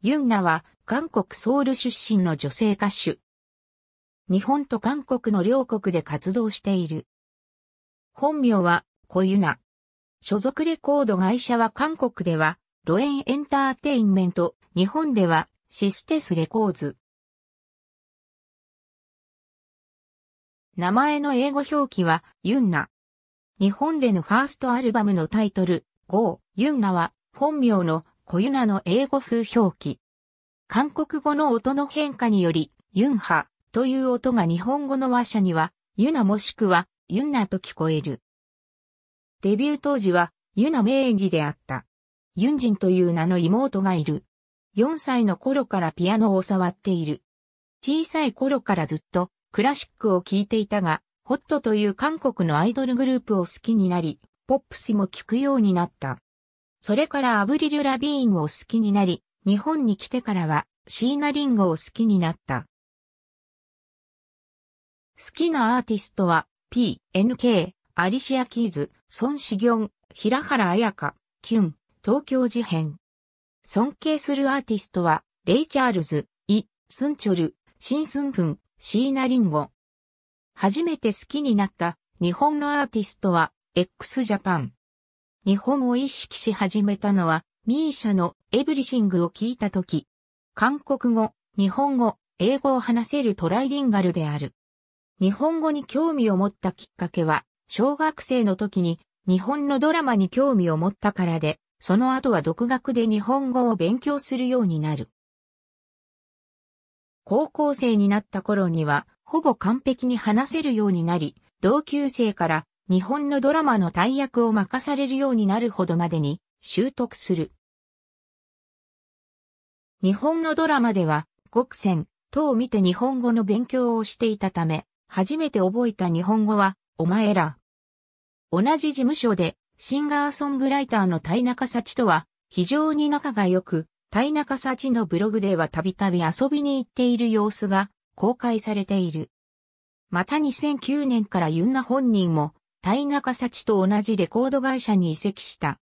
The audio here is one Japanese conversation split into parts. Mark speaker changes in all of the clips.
Speaker 1: ユンナは韓国ソウル出身の女性歌手。日本と韓国の両国で活動している。本名は小ユナ。所属レコード会社は韓国ではロエンエンターテインメント、日本ではシステスレコーズ。名前の英語表記はユンナ。日本でのファーストアルバムのタイトル、GO、ユンナは本名のコユナの英語風表記。韓国語の音の変化により、ユンハという音が日本語の話者には、ユナもしくは、ユンナと聞こえる。デビュー当時は、ユナ名義であった。ユンジンという名の妹がいる。4歳の頃からピアノを触っている。小さい頃からずっとクラシックを聴いていたが、ホットという韓国のアイドルグループを好きになり、ポップスも聴くようになった。それからアブリル・ラビーンを好きになり、日本に来てからはシーナ・リンゴを好きになった。好きなアーティストは、P、NK、アリシア・キーズ、ソン・シギョン、平原綾香、キュン、東京事変。尊敬するアーティストは、レイ・チャールズ、イ、スンチョル、シン・スンフン、シーナ・リンゴ。初めて好きになった日本のアーティストは、x ジャパン日本を意識し始めたのは、ミーシャのエブリシングを聞いたとき、韓国語、日本語、英語を話せるトライリンガルである。日本語に興味を持ったきっかけは、小学生の時に日本のドラマに興味を持ったからで、その後は独学で日本語を勉強するようになる。高校生になった頃には、ほぼ完璧に話せるようになり、同級生から日本のドラマの大役を任されるようになるほどまでに習得する。日本のドラマでは、極戦、等を見て日本語の勉強をしていたため、初めて覚えた日本語は、お前ら。同じ事務所で、シンガーソングライターの田中幸とは、非常に仲が良く、田中幸のブログではたびたび遊びに行っている様子が公開されている。また2009年からユンナ本人もタイナカサチと同じレコード会社に移籍した。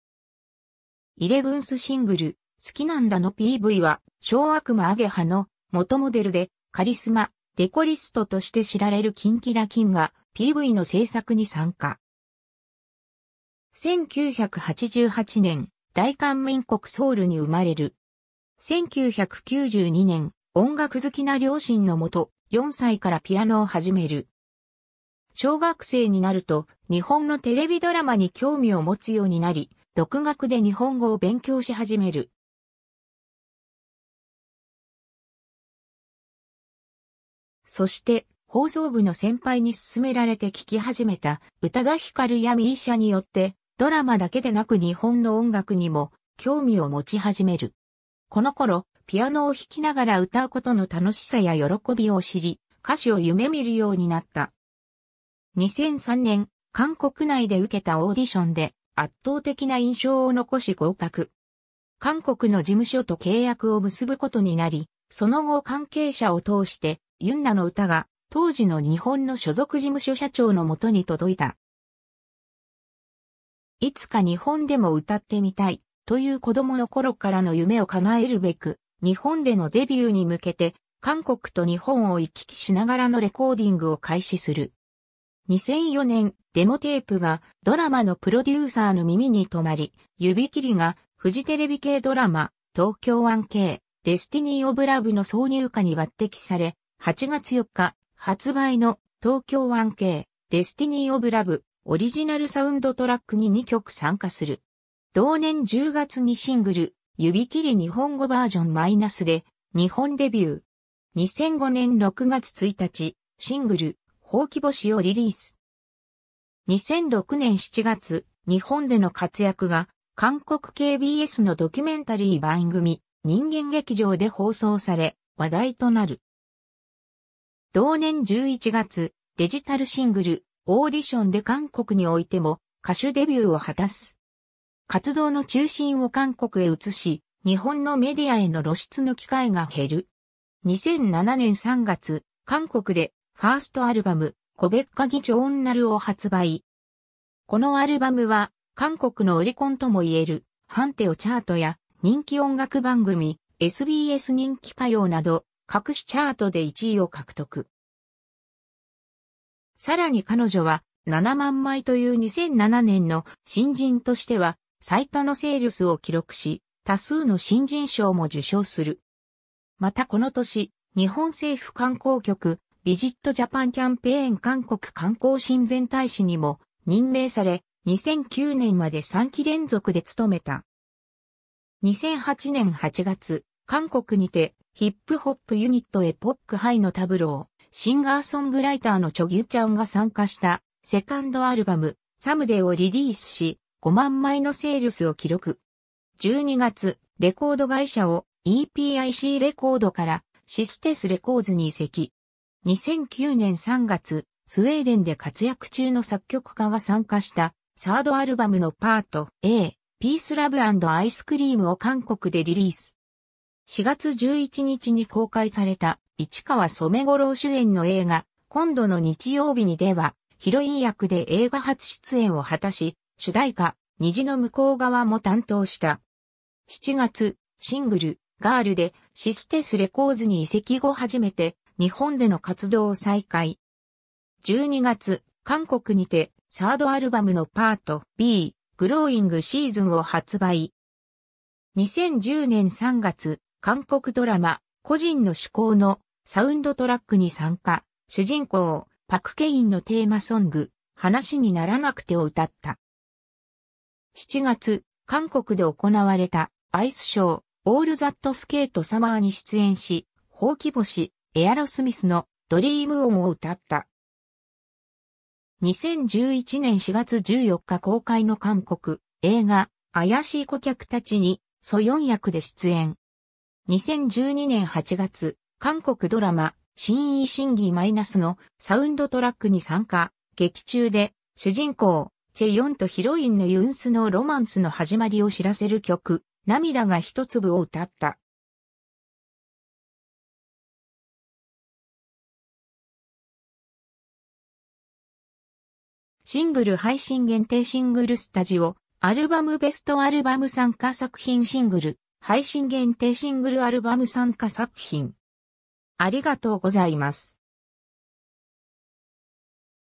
Speaker 1: イレブンスシングル、好きなんだの PV は、小悪魔アゲハの元モデルで、カリスマ、デコリストとして知られるキンキラキンが PV の制作に参加。1988年、大韓民国ソウルに生まれる。1992年、音楽好きな両親のもと、4歳からピアノを始める。小学生になると日本のテレビドラマに興味を持つようになり、独学で日本語を勉強し始める。そして、放送部の先輩に勧められて聴き始めた、宇多田ヒカルやミーシャによって、ドラマだけでなく日本の音楽にも興味を持ち始める。この頃、ピアノを弾きながら歌うことの楽しさや喜びを知り、歌詞を夢見るようになった。2003年、韓国内で受けたオーディションで圧倒的な印象を残し合格。韓国の事務所と契約を結ぶことになり、その後関係者を通してユンナの歌が当時の日本の所属事務所社長のもとに届いた。いつか日本でも歌ってみたいという子供の頃からの夢を叶えるべく、日本でのデビューに向けて、韓国と日本を行き来しながらのレコーディングを開始する。2004年、デモテープがドラマのプロデューサーの耳に止まり、指切りがフジテレビ系ドラマ、東京 1K、デスティニー・オブ・ラブの挿入歌に抜擢され、8月4日、発売の東京 1K、デスティニー・オブ・ラブ、オリジナルサウンドトラックに2曲参加する。同年10月にシングル、指切り日本語バージョンマイナスで、日本デビュー。2005年6月1日、シングル、ほうき星をリリース。2006年7月、日本での活躍が、韓国 KBS のドキュメンタリー番組、人間劇場で放送され、話題となる。同年11月、デジタルシングル、オーディションで韓国においても、歌手デビューを果たす。活動の中心を韓国へ移し、日本のメディアへの露出の機会が減る。2007年3月、韓国でファーストアルバム、コベッカギジョーンナルを発売。このアルバムは、韓国のオリコンとも言える、ハンテオチャートや、人気音楽番組、SBS 人気歌謡など、各種チャートで1位を獲得。さらに彼女は、7万枚という2007年の新人としては、最多のセールスを記録し、多数の新人賞も受賞する。またこの年、日本政府観光局ビジットジャパンキャンペーン韓国観光親善大使にも任命され、2009年まで3期連続で務めた。2008年8月、韓国にてヒップホップユニットエポックハイのタブロー、シンガーソングライターのチョギュちゃんが参加したセカンドアルバム、サムデーをリリースし、5万枚のセールスを記録。12月、レコード会社を EPIC レコードからシステスレコーズに移籍。2009年3月、スウェーデンで活躍中の作曲家が参加したサードアルバムのパート A、ピースラブアイスクリームを韓国でリリース。4月11日に公開された市川染五郎主演の映画、今度の日曜日にでは、ヒロイン役で映画初出演を果たし、主題歌、虹の向こう側も担当した。7月、シングル、ガールでシステスレコーズに移籍後初めて日本での活動を再開。12月、韓国にて、サードアルバムのパート B、グローイングシーズンを発売。2010年3月、韓国ドラマ、個人の趣向のサウンドトラックに参加、主人公、パクケインのテーマソング、話にならなくてを歌った。7月、韓国で行われたアイスショー、オールザットスケートサマーに出演し、ほうき星、エアロスミスのドリームオンを歌った。2011年4月14日公開の韓国映画怪しい顧客たちにソヨン役で出演。2012年8月、韓国ドラマ新意審議マイナスのサウンドトラックに参加、劇中で主人公チェヨンとヒロインのユンスのロマンスの始まりを知らせる曲、涙が一粒を歌った。シングル配信限定シングルスタジオ、アルバムベストアルバム参加作品シングル、配信限定シングルアルバム参加作品。ありがとうございます。